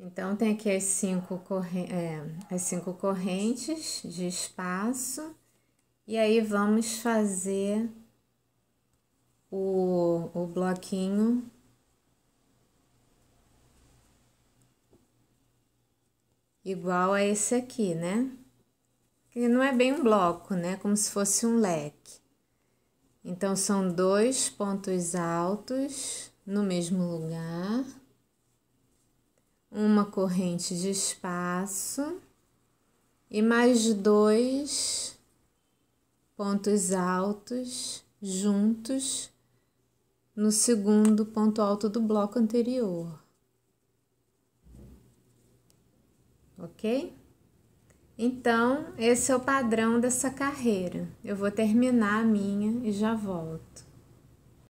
Então, tem aqui as cinco, é, as cinco correntes de espaço. E aí, vamos fazer o, o bloquinho igual a esse aqui, né? Que não é bem um bloco, né? Como se fosse um leque. Então, são dois pontos altos no mesmo lugar uma corrente de espaço e mais dois pontos altos juntos no segundo ponto alto do bloco anterior. Ok? Então, esse é o padrão dessa carreira. Eu vou terminar a minha e já volto.